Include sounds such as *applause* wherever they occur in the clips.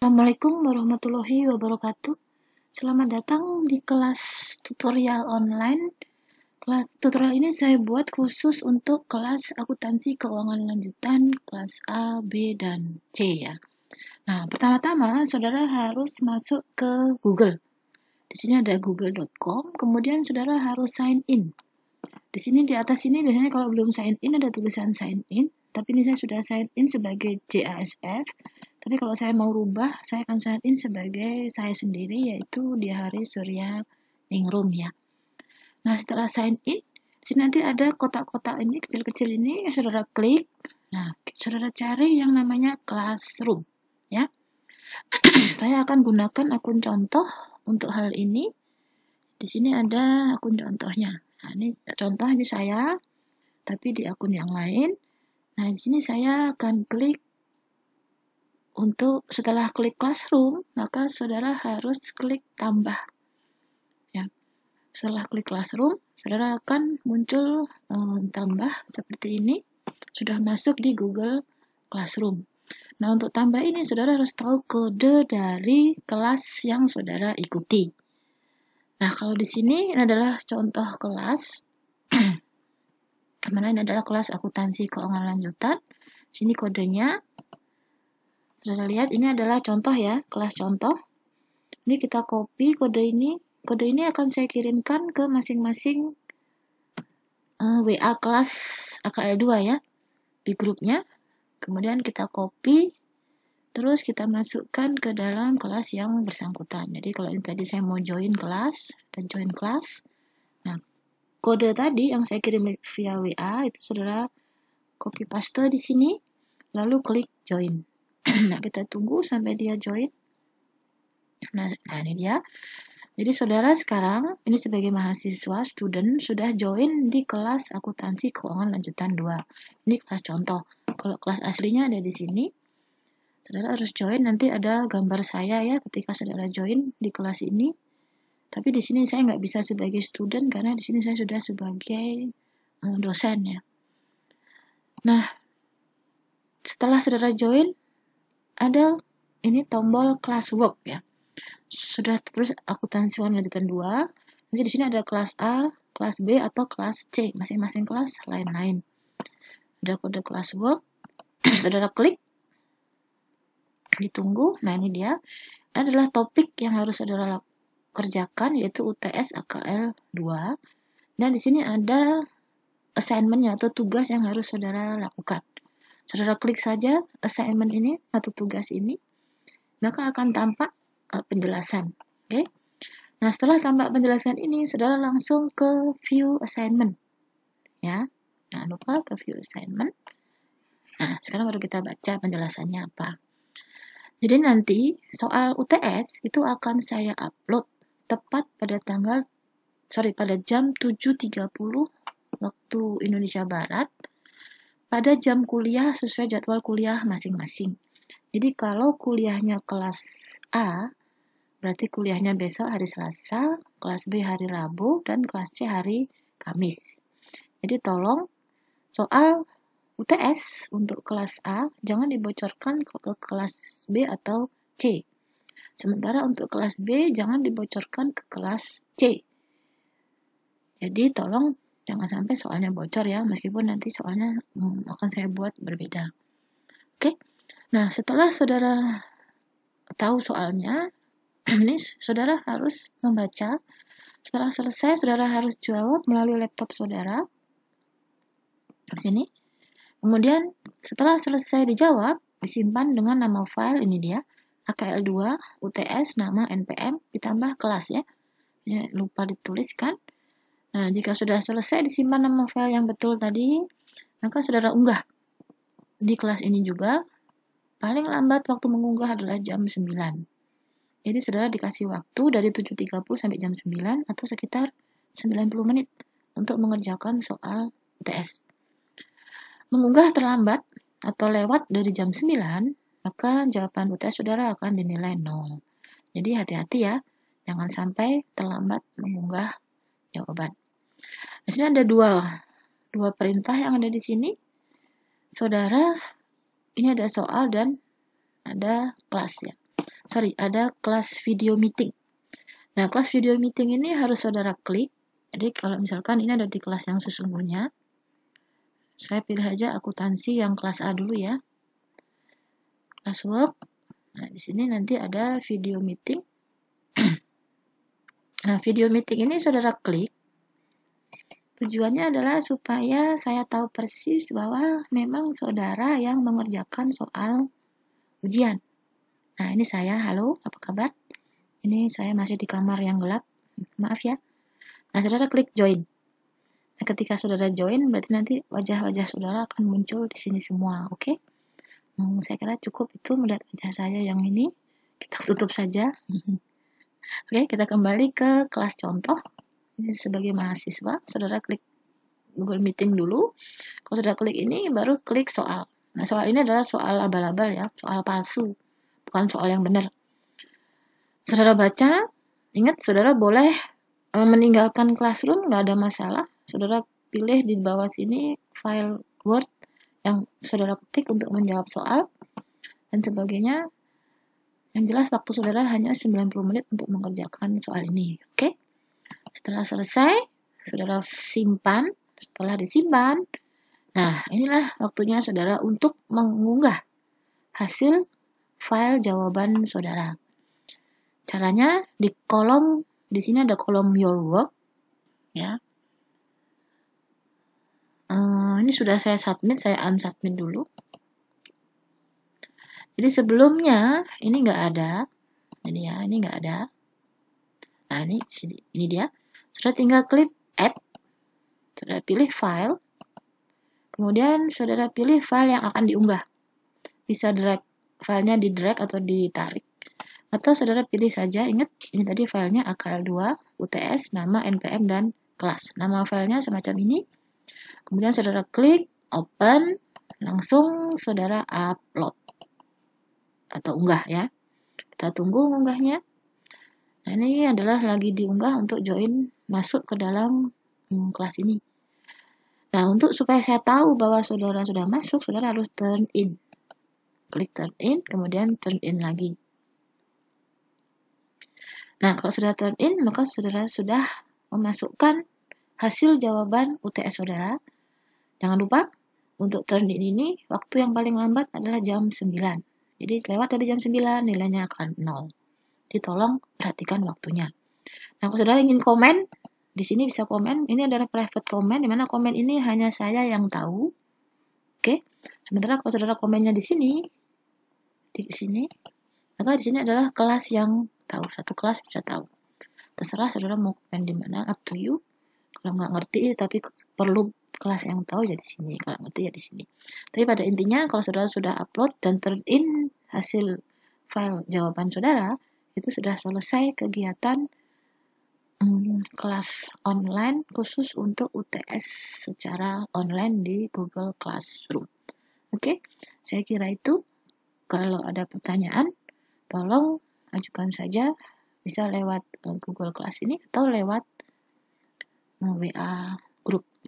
Assalamualaikum warahmatullahi wabarakatuh. Selamat datang di kelas tutorial online. Kelas tutorial ini saya buat khusus untuk kelas akuntansi keuangan lanjutan kelas A, B, dan C ya. Nah, pertama-tama saudara harus masuk ke Google. Di sini ada google.com, kemudian saudara harus sign in. Di sini di atas ini biasanya kalau belum sign in ada tulisan sign in, tapi ini saya sudah sign in sebagai JASF tapi kalau saya mau rubah, saya akan syaratin sebagai saya sendiri, yaitu di hari Surya Ningrum ya. Nah, setelah sign in, sini nanti ada kotak-kotak ini kecil-kecil ini, saudara klik. Nah, saudara cari yang namanya Classroom ya. *clears throat* saya akan gunakan akun contoh untuk hal ini. Di sini ada akun contohnya. Nah, ini contoh ini saya, tapi di akun yang lain. Nah, di sini saya akan klik untuk setelah klik classroom, maka saudara harus klik tambah. Ya. Setelah klik classroom, saudara akan muncul um, tambah seperti ini. Sudah masuk di Google Classroom. Nah, untuk tambah ini saudara harus tahu kode dari kelas yang saudara ikuti. Nah, kalau di sini ini adalah contoh kelas. Kemana *clears throat* ini adalah kelas akuntansi keuangan lanjutan. Sini kodenya sudah lihat ini adalah contoh ya, kelas contoh. Ini kita copy kode ini. Kode ini akan saya kirimkan ke masing-masing uh, eh, WA kelas AKL2 ya di grupnya. Kemudian kita copy terus kita masukkan ke dalam kelas yang bersangkutan. Jadi kalau ini tadi saya mau join kelas dan join kelas. Nah, kode tadi yang saya kirim via WA itu Saudara copy paste di sini lalu klik join nah kita tunggu sampai dia join nah, nah ini dia jadi saudara sekarang ini sebagai mahasiswa student sudah join di kelas akuntansi keuangan lanjutan 2 ini kelas contoh kalau kelas aslinya ada di sini saudara harus join nanti ada gambar saya ya ketika saudara join di kelas ini tapi di sini saya nggak bisa sebagai student karena di sini saya sudah sebagai eh, dosen ya nah setelah saudara join ada ini tombol classwork ya. Sudah terus akuntansi online lanjutan 2. Nanti di sini ada kelas A, kelas B atau kelas C, masing-masing kelas lain-lain. Ada kode classwork. *clears throat* Saudara klik ditunggu. Nah, ini dia. Ini Adalah topik yang harus Saudara kerjakan yaitu UTS AKL 2. Dan di sini ada assignment atau tugas yang harus Saudara lakukan saudara klik saja assignment ini atau tugas ini, maka akan tampak uh, penjelasan. Oke. Okay? Nah, setelah tampak penjelasan ini, saudara langsung ke view assignment. Ya. nah lupa ke view assignment. Nah, sekarang baru kita baca penjelasannya apa. Jadi nanti soal UTS itu akan saya upload tepat pada tanggal sorry pada jam 7.30 waktu Indonesia Barat pada jam kuliah sesuai jadwal kuliah masing-masing. Jadi kalau kuliahnya kelas A, berarti kuliahnya besok hari Selasa, kelas B hari Rabu, dan kelas C hari Kamis. Jadi tolong soal UTS untuk kelas A jangan dibocorkan ke, kelas B atau C. Sementara untuk kelas B jangan dibocorkan ke kelas C. Jadi tolong Jangan sampai soalnya bocor ya, meskipun nanti soalnya hmm, akan saya buat berbeda. Oke, nah setelah saudara tahu soalnya, *clears throat* ini saudara harus membaca. Setelah selesai, saudara harus jawab melalui laptop saudara. Di sini. Kemudian setelah selesai dijawab, disimpan dengan nama file ini dia AKL2 UTS nama NPM ditambah kelas ya. ya lupa dituliskan Nah, jika sudah selesai disimpan nama file yang betul tadi, maka saudara unggah di kelas ini juga. Paling lambat waktu mengunggah adalah jam 9. Jadi saudara dikasih waktu dari 7.30 sampai jam 9 atau sekitar 90 menit untuk mengerjakan soal UTS. Mengunggah terlambat atau lewat dari jam 9, maka jawaban UTS saudara akan dinilai 0. Jadi hati-hati ya, jangan sampai terlambat mengunggah jawaban. Di sini ada dua, dua perintah yang ada di sini. Saudara, ini ada soal dan ada kelas ya. Sorry, ada kelas video meeting. Nah, kelas video meeting ini harus saudara klik. Jadi kalau misalkan ini ada di kelas yang sesungguhnya, saya pilih aja akuntansi yang kelas A dulu ya. Kelas work. Nah, di sini nanti ada video meeting. *clears throat* Nah, video meeting ini saudara klik. Tujuannya adalah supaya saya tahu persis bahwa memang saudara yang mengerjakan soal ujian. Nah, ini saya. Halo, apa kabar? Ini saya masih di kamar yang gelap. Maaf ya. Nah, saudara klik join. Nah, ketika saudara join, berarti nanti wajah-wajah saudara akan muncul di sini semua, oke? Okay? Hmm, saya kira cukup itu melihat wajah saya yang ini. Kita tutup saja. *laughs* Oke, kita kembali ke kelas contoh. Ini sebagai mahasiswa, saudara klik Google Meeting dulu. Kalau sudah klik ini, baru klik soal. Nah, soal ini adalah soal abal-abal ya, soal palsu, bukan soal yang benar. Saudara baca, ingat saudara boleh eh, meninggalkan classroom, nggak ada masalah. Saudara pilih di bawah sini file Word yang saudara ketik untuk menjawab soal dan sebagainya. Yang jelas waktu saudara hanya 90 menit untuk mengerjakan soal ini. Oke? Okay? Setelah selesai, saudara simpan. Setelah disimpan, nah inilah waktunya saudara untuk mengunggah hasil file jawaban saudara. Caranya di kolom di sini ada kolom your work ya. Uh, ini sudah saya submit, saya unsubmit dulu. Jadi sebelumnya ini enggak ada. Ini ya, ini enggak ada. Nah, ini ini dia. Sudah tinggal klik add. Sudah pilih file. Kemudian saudara pilih file yang akan diunggah. Bisa drag filenya di drag atau ditarik. Atau saudara pilih saja, ingat ini tadi filenya AKL2, UTS, nama NPM, dan kelas. Nama filenya semacam ini. Kemudian saudara klik open, langsung saudara upload atau unggah ya. Kita tunggu unggahnya. Nah, ini adalah lagi diunggah untuk join masuk ke dalam hmm, kelas ini. Nah, untuk supaya saya tahu bahwa saudara sudah masuk, saudara harus turn in. Klik turn in, kemudian turn in lagi. Nah, kalau sudah turn in, maka saudara sudah memasukkan hasil jawaban UTS saudara. Jangan lupa, untuk turn in ini, waktu yang paling lambat adalah jam 9. Jadi lewat dari jam 9 nilainya akan 0. Ditolong perhatikan waktunya. Nah, kalau saudara ingin komen, di sini bisa komen. Ini adalah private comment, dimana komen ini hanya saya yang tahu. Oke, sementara kalau saudara komennya di sini, di sini, maka di sini adalah kelas yang tahu. Satu kelas bisa tahu. Terserah saudara mau komen di mana, up to you. Kalau nggak ngerti, tapi perlu kelas yang tahu ya sini kalau ngerti ya di sini tapi pada intinya kalau saudara sudah upload dan turn in hasil file jawaban saudara itu sudah selesai kegiatan hmm, kelas online khusus untuk UTS secara online di Google Classroom oke okay? saya kira itu kalau ada pertanyaan tolong ajukan saja bisa lewat eh, Google Class ini atau lewat hmm, WA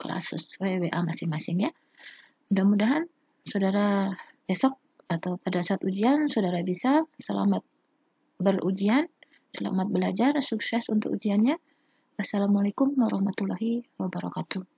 kelas sesuai WA masing-masing ya. Mudah-mudahan saudara besok atau pada saat ujian saudara bisa selamat berujian, selamat belajar, sukses untuk ujiannya. Wassalamualaikum warahmatullahi wabarakatuh.